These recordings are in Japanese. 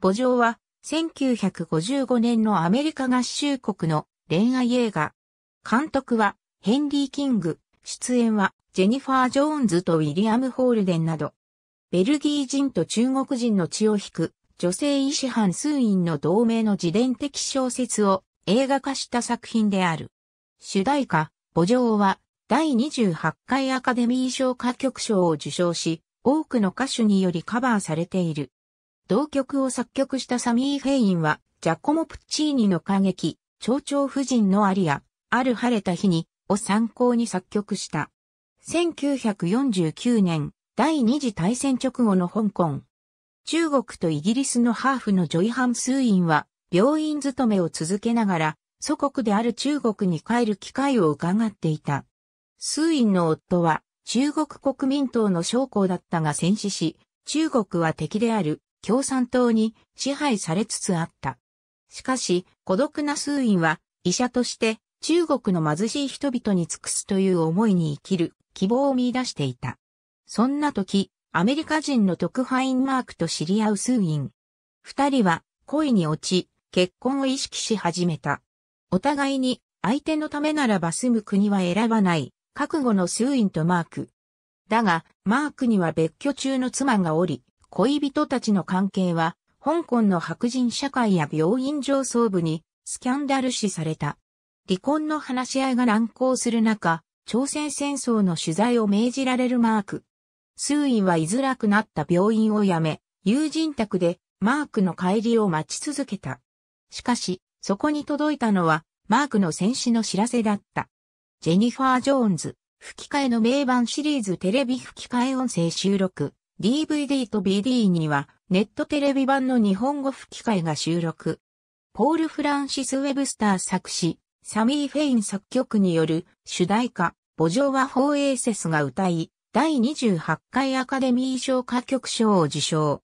母上は、1955年のアメリカ合衆国の恋愛映画。監督は、ヘンリー・キング。出演は、ジェニファー・ジョーンズとウィリアム・ホールデンなど。ベルギー人と中国人の血を引く、女性医師半数ンの同盟の自伝的小説を映画化した作品である。主題歌、母上は、第28回アカデミー賞歌曲賞を受賞し、多くの歌手によりカバーされている。同曲を作曲したサミー・ヘインは、ジャコモ・プッチーニの歌劇、蝶々夫人のアリア、ある晴れた日に、を参考に作曲した。1949年、第二次大戦直後の香港。中国とイギリスのハーフのジョイハン・スーインは、病院勤めを続けながら、祖国である中国に帰る機会を伺っていた。スーインの夫は、中国国民党の将校だったが戦死し、中国は敵である共産党に支配されつつあった。しかし、孤独な数院は医者として中国の貧しい人々に尽くすという思いに生きる希望を見出していた。そんな時、アメリカ人の特派員マークと知り合う数院。二人は恋に落ち、結婚を意識し始めた。お互いに相手のためならば住む国は選ばない覚悟の数院とマーク。だが、マークには別居中の妻がおり、恋人たちの関係は、香港の白人社会や病院上層部にスキャンダル視された。離婚の話し合いが難航する中、朝鮮戦争の取材を命じられるマーク。数位は居づらくなった病院を辞め、友人宅でマークの帰りを待ち続けた。しかし、そこに届いたのは、マークの戦死の知らせだった。ジェニファー・ジョーンズ、吹き替えの名盤シリーズテレビ吹き替え音声収録。DVD と BD にはネットテレビ版の日本語吹き替えが収録。ポール・フランシス・ウェブスター作詞、サミー・フェイン作曲による主題歌、ボジョワ・フォーエーセスが歌い、第28回アカデミー賞歌曲賞を受賞。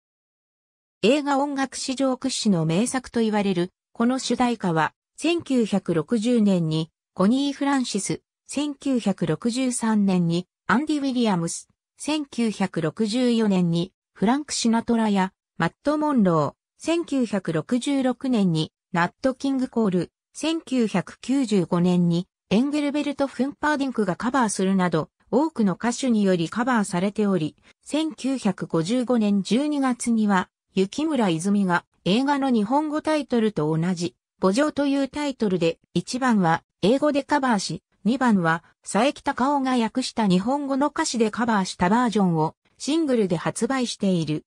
映画音楽史上屈指の名作と言われる、この主題歌は、1960年にコニー・フランシス、1963年にアンディ・ウィリアムス、1964年にフランク・シナトラやマット・モンロー、1966年にナット・キング・コール、1995年にエンゲルベルト・フンパーディンクがカバーするなど、多くの歌手によりカバーされており、1955年12月には、雪村泉が映画の日本語タイトルと同じ、墓場というタイトルで一番は英語でカバーし、2番は、佐伯隆夫が訳した日本語の歌詞でカバーしたバージョンをシングルで発売している。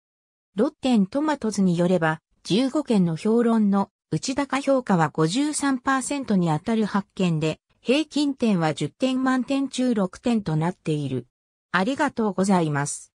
ロッテントマトズによれば、15件の評論の内高評価は53%に当たる発見で、平均点は10点満点中6点となっている。ありがとうございます。